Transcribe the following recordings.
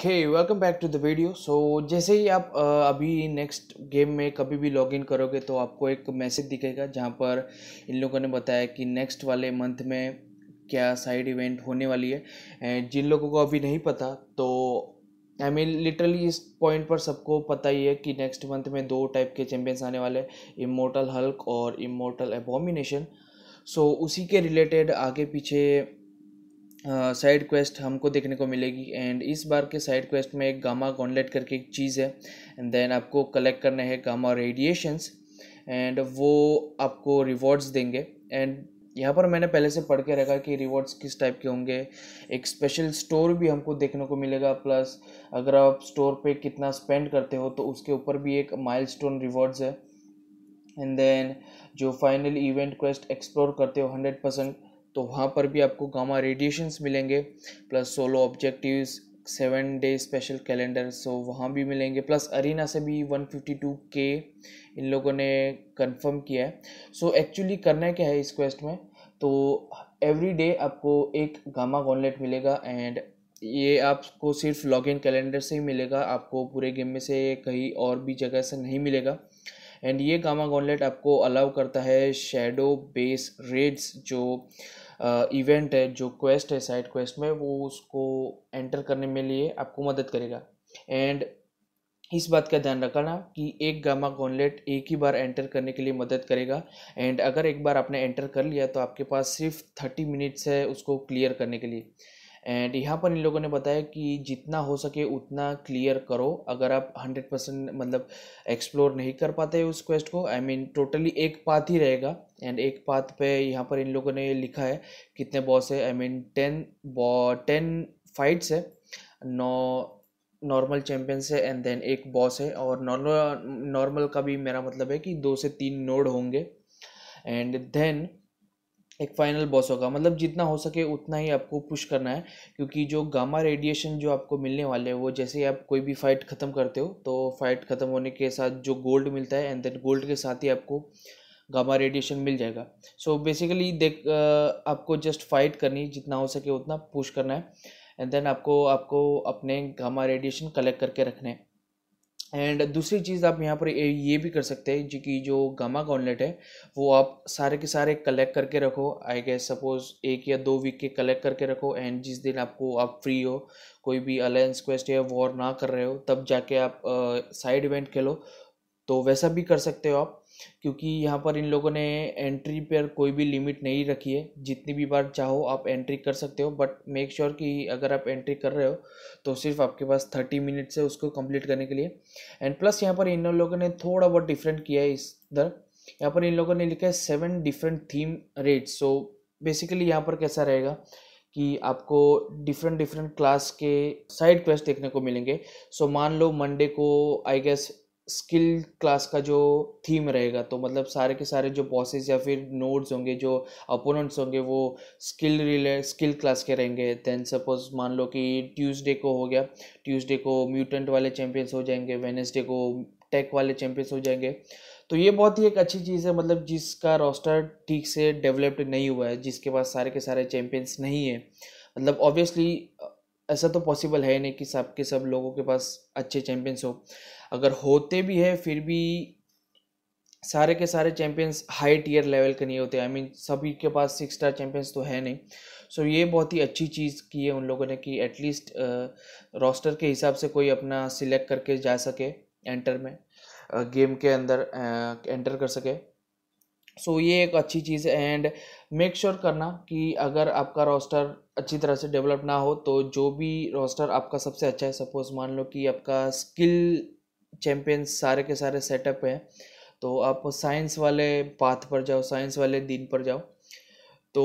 okay welcome back to the video so जैसे ही आप अभी नेक्स्ट गेम में कभी भी लॉगिन करोगे तो आपको एक मैसेज दिखेगा जहाँ पर इन लोगों ने बताया कि नेक्स्ट वाले मंथ में क्या साइड इवेंट होने वाली है एंड जिन लोगों को अभी नहीं पता तो आई मीन लिटरली इस पॉइंट पर सबको पता ही है कि नेक्स्ट मंथ में दो टाइप के चैम्पियंस आने वाले इमोटल हल्क और इमोटल एबोमिनेशन सो so, उसी के रिलेटेड आगे पीछे साइड क्वेस्ट हमको देखने को मिलेगी एंड इस बार के साइड क्वेस्ट में एक गामा गॉन्लेट करके एक चीज़ है एंड देन आपको कलेक्ट करना है गामा रेडिएशंस एंड वो आपको रिवॉर्ड्स देंगे एंड यहाँ पर मैंने पहले से पढ़ के रखा कि रिवॉर्ड्स किस टाइप के होंगे एक स्पेशल स्टोर भी हमको देखने को मिलेगा प्लस अगर आप स्टोर पे कितना स्पेंड करते हो तो उसके ऊपर भी एक माइलस्टोन रिवॉर्ड्स है एंड देन जो फाइनल इवेंट क्वेस्ट एक्सप्लोर करते हो हंड्रेड परसेंट तो वहाँ पर भी आपको गामा रेडिएशंस मिलेंगे plus solo objectives seven day special calendar so वहाँ भी मिलेंगे प्लस अरीना से भी वन फिफ्टी टू के इन लोगों ने कंफर्म किया है सो एक्चुअली करना क्या है इस क्वेस्ट में तो एवरी डे आपको एक गामा गॉनलेट मिलेगा एंड ये आपको सिर्फ लॉग इन कैलेंडर से ही मिलेगा आपको पूरे गेम में से कहीं और भी जगह से नहीं मिलेगा एंड ये गामा गोनलेट आपको अलाउ करता है शेडो बेस रेड्स जो इवेंट uh, है जो क्वेस्ट है साइड क्वेस्ट में वो उसको एंटर करने में लिए आपको मदद करेगा एंड इस बात का ध्यान रखना कि एक गामा गॉनलेट एक ही बार एंटर करने के लिए मदद करेगा एंड अगर एक बार आपने एंटर कर लिया तो आपके पास सिर्फ थर्टी मिनट्स है उसको क्लियर करने के लिए एंड यहाँ पर इन लोगों ने बताया कि जितना हो सके उतना क्लियर करो अगर आप हंड्रेड परसेंट मतलब एक्सप्लोर नहीं कर पाते उस क्वेस्ट को आई मीन टोटली एक पाथ ही रहेगा एंड एक पाथ पे यहाँ पर इन लोगों ने लिखा है कितने बॉस है आई मीन टेन बॉ टेन फाइट्स है नौ नॉर्मल चैम्पियंस है एंड देन एक बॉस है और नॉर्मल नॉर्मल का भी मेरा मतलब है कि दो से तीन नोड होंगे एंड देन एक फाइनल बॉस होगा मतलब जितना हो सके उतना ही आपको पुश करना है क्योंकि जो गामा रेडिएशन जो आपको मिलने वाले हैं वो जैसे ही आप कोई भी फाइट ख़त्म करते हो तो फाइट ख़त्म होने के साथ जो गोल्ड मिलता है एंड देन गोल्ड के साथ ही आपको गामा रेडिएशन मिल जाएगा सो so बेसिकली देख आपको जस्ट फाइट करनी जितना हो सके उतना पुश करना है एंड देन आपको आपको अपने गामा रेडिएशन कलेक्ट करके रखना है एंड दूसरी चीज़ आप यहाँ पर ये भी कर सकते हैं जी कि जो गामा गॉनलेट है वो आप सारे के सारे कलेक्ट करके रखो आई गेस सपोज एक या दो वीक के कलेक्ट करके रखो एंड जिस दिन आपको आप फ्री हो कोई भी अलायंस क्वेस्ट या वॉर ना कर रहे हो तब जाके आप साइड इवेंट खेलो तो वैसा भी कर सकते हो आप क्योंकि यहाँ पर इन लोगों ने एंट्री पर कोई भी लिमिट नहीं रखी है जितनी भी बार चाहो आप एंट्री कर सकते हो बट मेक श्योर कि अगर आप एंट्री कर रहे हो तो सिर्फ आपके पास थर्टी मिनट्स है उसको कंप्लीट करने के लिए एंड प्लस यहाँ पर इन लोगों ने थोड़ा बहुत डिफरेंट किया है इस दर यहाँ पर इन लोगों ने लिखा है seven different theme rates so basically यहाँ पर कैसा रहेगा कि आपको डिफरेंट डिफरेंट क्लास के साइड क्वेस्ट देखने को मिलेंगे सो so, मान लो मंडे को आई गेस स्किल क्लास का जो थीम रहेगा तो मतलब सारे के सारे जो बॉसेस या फिर नोड्स होंगे जो अपोनेंट्स होंगे वो स्किल रिले स्किल क्लास के रहेंगे देन सपोज मान लो कि ट्यूसडे को हो गया ट्यूसडे को म्यूटेंट वाले चैम्पियंस हो जाएंगे वेनेसडे को टेक वाले चैम्पियंस हो जाएंगे तो ये बहुत ही एक अच्छी चीज़ है मतलब जिसका रोस्टर ठीक से डेवलप्ड नहीं हुआ है जिसके पास सारे के सारे चैम्पियंस नहीं है मतलब ऑब्वियसली ऐसा तो पॉसिबल है नहीं कि सबके सब लोगों के पास अच्छे चैम्पियंस हो अगर होते भी है फिर भी सारे के सारे चैम्पियंस हाई टीयर लेवल के नहीं होते आई मीन सभी के पास सिक्स स्टार चैम्पियंस तो है नहीं सो so, ये बहुत ही अच्छी चीज़ की है उन लोगों ने कि एटलीस्ट रोस्टर के हिसाब से कोई अपना सिलेक्ट करके जा सके एंटर में गेम के अंदर एंटर कर सके सो so, ये एक अच्छी चीज़ है एंड मेक श्योर करना कि अगर आपका रोस्टर अच्छी तरह से डेवलप ना हो तो जो भी रोस्टर आपका सबसे अच्छा है सपोज मान लो कि आपका स्किल चैम्पियंस सारे के सारे सेटअप हैं तो आप साइंस वाले पाथ पर जाओ साइंस वाले दिन पर जाओ तो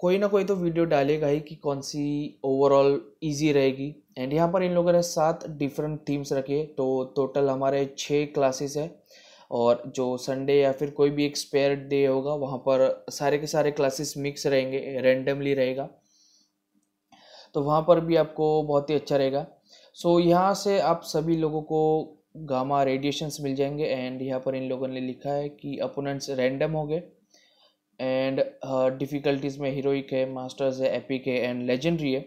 कोई ना कोई तो वीडियो डालेगा ही कि कौन सी ओवरऑल इजी रहेगी एंड यहाँ पर इन लोगों ने सात डिफरेंट थीम्स रखी है तो टोटल हमारे छः क्लासेस है और जो संडे या फिर कोई भी एक स्पेयर डे होगा वहाँ पर सारे के सारे क्लासेस मिक्स रहेंगे रेंडमली रहेगा तो वहाँ पर भी आपको बहुत ही अच्छा रहेगा सो so, यहाँ से आप सभी लोगों को गामा रेडिएशंस मिल जाएंगे एंड यहाँ पर इन लोगों ने लिखा है कि अपोनेंट्स रैंडम हो गए एंड डिफ़िकल्टीज़ uh, में हीरोइक है मास्टर्स है एपिक है एंड लेजेंडरी है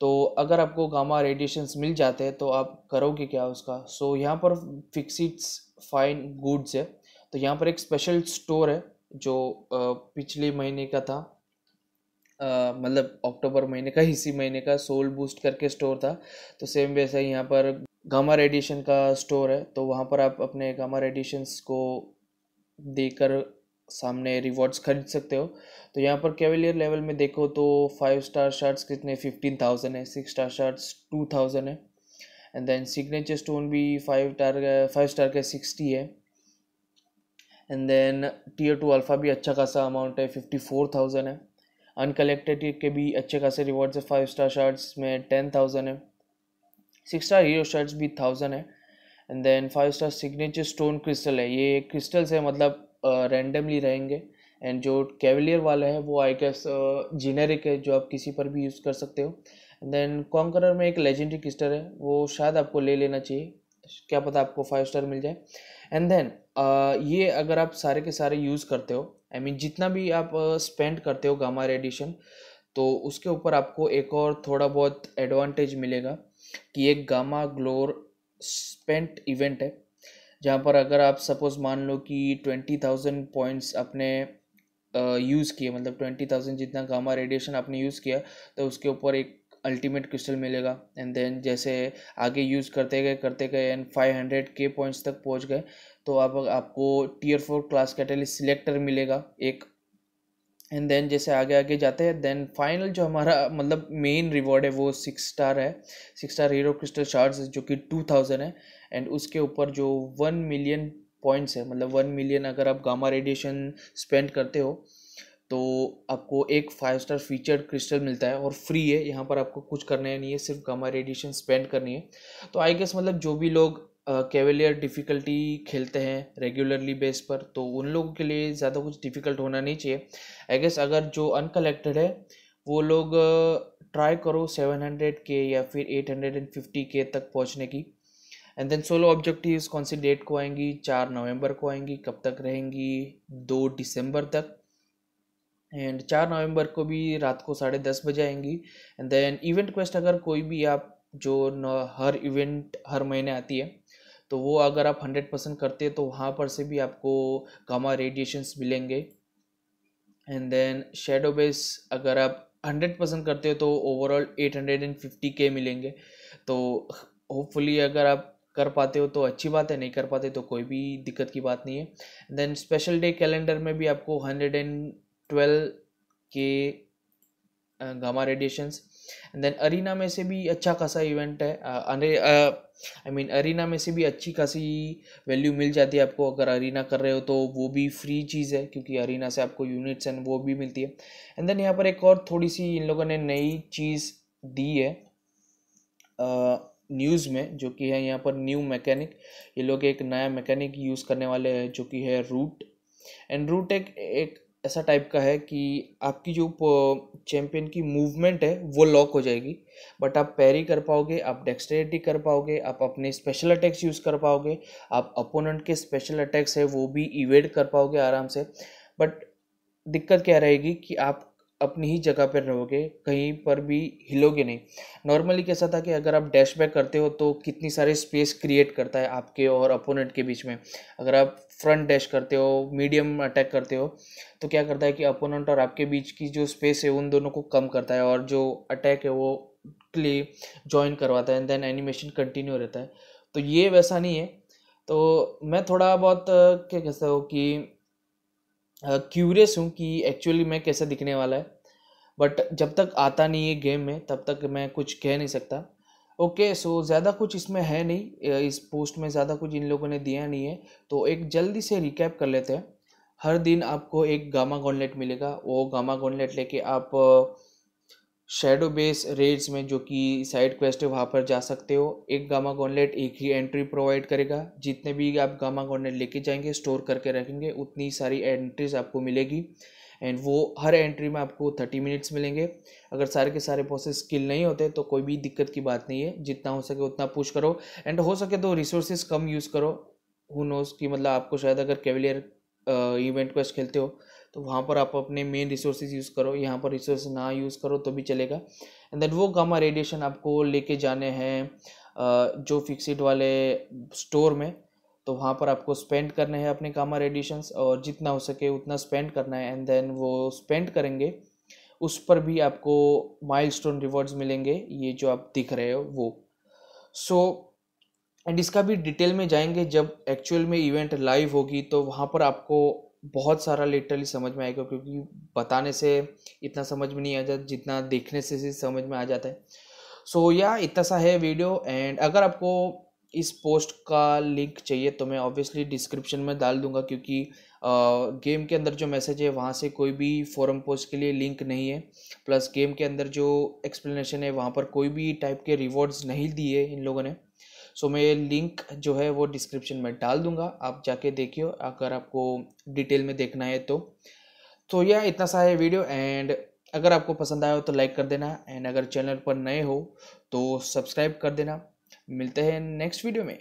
तो अगर आपको गामा रेडिएशंस मिल जाते हैं तो आप करोगे क्या उसका सो so, यहाँ पर फिक्सिट्स फाइन गुड्स है तो यहाँ पर एक स्पेशल स्टोर है जो पिछले महीने का था मतलब अक्टूबर महीने का इसी महीने का सोल बूस्ट करके स्टोर था तो सेम वैसे ही यहाँ पर गामा रेडिएशन का स्टोर है तो वहाँ पर आप अपने गामा एडिशंस को देकर सामने रिवॉर्ड्स खरीद सकते हो तो यहाँ पर कैवलियर लेवल में देखो तो फाइव स्टार शर्ट्स कितने फिफ्टीन थाउजेंड है six star shards two thousand है एंड देन सिग्नेचर स्टोन भी फाइव टार फाइव स्टार का सिक्सटी है and then tier two alpha भी अच्छा खासा अमाउंट है फिफ्टी फोर थाउजेंड है अनकलेक्टेड के भी अच्छे खासे रिवॉर्ड्स है फाइव स्टार शर्ट्स में टेन थाउजेंड है सिक्स स्टार हीरो शर्ट्स भी थाउजेंड है and then five star signature stone crystal है ये क्रिस्टल्स है मतलब रैंडमली uh, रहेंगे एंड जो कैवलियर वाला है वो आई गेस जेनेरिक है जो आप किसी पर भी यूज़ कर सकते हो देन कॉन्करर में एक लेजेंडरी किस्टर है वो शायद आपको ले लेना चाहिए क्या पता आपको फाइव स्टार मिल जाए एंड देन ये अगर आप सारे के सारे यूज़ करते हो आई I मीन mean, जितना भी आप स्पेंड uh, करते हो गामा रेडिएशन तो उसके ऊपर आपको एक और थोड़ा बहुत एडवांटेज मिलेगा कि एक गामा ग्लोर स्पेंट इवेंट है जहाँ पर अगर आप सपोज़ मान लो कि ट्वेंटी थाउजेंड पॉइंट्स अपने यूज़ किए मतलब ट्वेंटी थाउजेंड जितना गामा रेडिएशन आपने यूज़ किया तो उसके ऊपर एक अल्टीमेट क्रिस्टल मिलेगा एंड देन जैसे आगे यूज़ करते गए करते गए एंड फाइव हंड्रेड के पॉइंट्स तक पहुंच गए तो आप आपको tier four class catalyst selector मिलेगा एक एंड देन जैसे आगे आगे जाते हैं देन फाइनल जो हमारा मतलब मेन रिवॉर्ड है वो सिक्स स्टार है six star hero crystal shards जो कि टू थाउजेंड है एंड उसके ऊपर जो वन मिलियन पॉइंट्स है मतलब वन मिलियन अगर आप गामा रेडिएशन स्पेंड करते हो तो आपको एक फाइव स्टार फीचर क्रिस्टल मिलता है और फ्री है यहाँ पर आपको कुछ करना है नहीं है सिर्फ गामा रेडिएशन स्पेंड करनी है तो आई गेस मतलब जो भी लोग कैवेलियर डिफ़िकल्टी खेलते हैं रेगुलरली बेस पर तो उन लोगों के लिए ज़्यादा कुछ डिफ़िकल्ट होना नहीं चाहिए आई गेस अगर जो अनकलेक्टेड है वो लोग ट्राई करो सेवन हंड्रेड के या फिर एट हंड्रेड एंड फिफ्टी के तक पहुँचने की एंड देन सोलो ऑब्जेक्टिव कौन सी डेट को आएंगी चार नवंबर को आएंगी कब तक रहेंगी दो दिसंबर तक एंड चार नवंबर को भी रात को साढ़े दस बजे आएंगी एंड देन इवेंट क्वेस्ट अगर कोई भी आप जो हर इवेंट हर महीने आती है तो वो अगर आप हंड्रेड परसेंट करते तो वहाँ पर से भी आपको गामा रेडिएशंस मिलेंगे एंड देन शेडो बेस अगर आप हंड्रेड परसेंट करते हो तो overall eight hundred and fifty के मिलेंगे तो होपफुली अगर आप कर पाते हो तो अच्छी बात है नहीं कर पाते तो कोई भी दिक्कत की बात नहीं है देन स्पेशल डे कैलेंडर में भी आपको हंड्रेड एंड ट्वेल्व के gamma radiations and then arena में से भी अच्छा खासा इवेंट है आई मीन अरीना में से भी अच्छी खासी वैल्यू मिल जाती है आपको अगर अरीना कर रहे हो तो वो भी फ्री चीज़ है क्योंकि अरीना से आपको यूनिट्स एंड वो भी मिलती है एंड देन यहाँ पर एक और थोड़ी सी इन लोगों ने नई चीज़ दी है न्यूज़ में जो कि है यहाँ पर न्यू मैकेनिक ये लोग एक नया मैकेनिक यूज़ करने वाले हैं जो कि है रूट एंड रूट एक एक ऐसा टाइप का है कि आपकी जो चैम्पियन की मूवमेंट है वो लॉक हो जाएगी बट आप पैरी कर पाओगे आप डेक्सटेरिटी कर पाओगे आप अपने स्पेशल अटैक्स यूज़ कर पाओगे आप अपोनेंट के स्पेशल अटैक्स है वो भी इवेड कर पाओगे आराम से बट दिक्कत क्या रहेगी कि आप अपनी ही जगह पर रहोगे कहीं पर भी हिलोगे नहीं नॉर्मली कैसा था कि अगर आप डैश बैक करते हो तो कितनी सारी स्पेस क्रिएट करता है आपके और अपोनेंट के बीच में अगर आप फ्रंट डैश करते हो मीडियम अटैक करते हो तो क्या करता है कि अपोनेंट और आपके बीच की जो स्पेस है उन दोनों को कम करता है और जो अटैक है वो क्ली ज्वाइन करवाता है एंड देन एनिमेशन कंटिन्यू रहता है तो ये वैसा नहीं है तो मैं थोड़ा बहुत क्या कहता हूँ कि क्यूरियस हूँ कि एक्चुअली मैं कैसा दिखने वाला है बट जब तक आता नहीं है गेम में तब तक मैं कुछ कह नहीं सकता ओके सो ज़्यादा कुछ इसमें है नहीं इस पोस्ट में ज़्यादा कुछ इन लोगों ने दिया नहीं है तो एक जल्दी से रिकैप कर लेते हैं हर दिन आपको एक गामा गॉनलेट मिलेगा वो गामा गॉनलेट लेके आप शेडो बेस रेड्स में जो कि साइड क्वेस्ट है वहाँ पर जा सकते हो एक गामा गोनलेट एक ही एंट्री प्रोवाइड करेगा जितने भी आप गामा गोनलेट लेके जाएंगे स्टोर करके रखेंगे उतनी सारी एंट्रीज आपको मिलेगी एंड वो हर एंट्री में आपको थर्टी मिनट्स मिलेंगे अगर सारे के सारे प्रोसेस स्किल नहीं होते तो कोई भी दिक्कत की बात नहीं है जितना हो सके उतना पुश करो एंड हो सके तो रिसोर्सेज कम यूज़ करो हु नोज़ कि मतलब आपको शायद अगर कैवलियर इवेंट क्वेस्ट खेलते हो तो वहाँ पर आप अपने मेन रिसोर्सेज यूज़ करो यहाँ पर रिसोर्स ना यूज़ करो तो भी चलेगा एंड देन वो गामा रेडिएशन आपको लेके जाने हैं जो फिक्सिड वाले स्टोर में तो वहाँ पर आपको स्पेंड करने हैं अपने कामा रेडिएशंस और जितना हो सके उतना स्पेंड करना है एंड देन वो स्पेंड करेंगे उस पर भी आपको माइलस्टोन रिवॉर्ड्स मिलेंगे ये जो आप दिख रहे हो वो सो so, एंड इसका भी डिटेल में जाएंगे जब एक्चुअल में इवेंट लाइव होगी तो वहाँ पर आपको बहुत सारा लिटरली समझ में आएगा क्योंकि बताने से इतना समझ में नहीं आ जाता जितना देखने से ही समझ में आ जाता है सो so, या yeah, इतना सा है वीडियो एंड अगर आपको इस पोस्ट का लिंक चाहिए तो मैं ऑब्वियसली डिस्क्रिप्शन में डाल दूंगा क्योंकि गेम के अंदर जो मैसेज है वहाँ से कोई भी फोरम पोस्ट के लिए लिंक नहीं है प्लस गेम के अंदर जो एक्सप्लेनेशन है वहाँ पर कोई भी टाइप के रिवॉर्ड्स नहीं दिए इन लोगों ने सो मैं ये लिंक जो है वो डिस्क्रिप्शन में डाल दूंगा आप जाके देखियो अगर आपको डिटेल में देखना है तो तो यह इतना सा है वीडियो एंड अगर आपको पसंद आया हो तो लाइक कर देना एंड अगर चैनल पर नए हो तो सब्सक्राइब कर देना मिलते हैं नेक्स्ट वीडियो में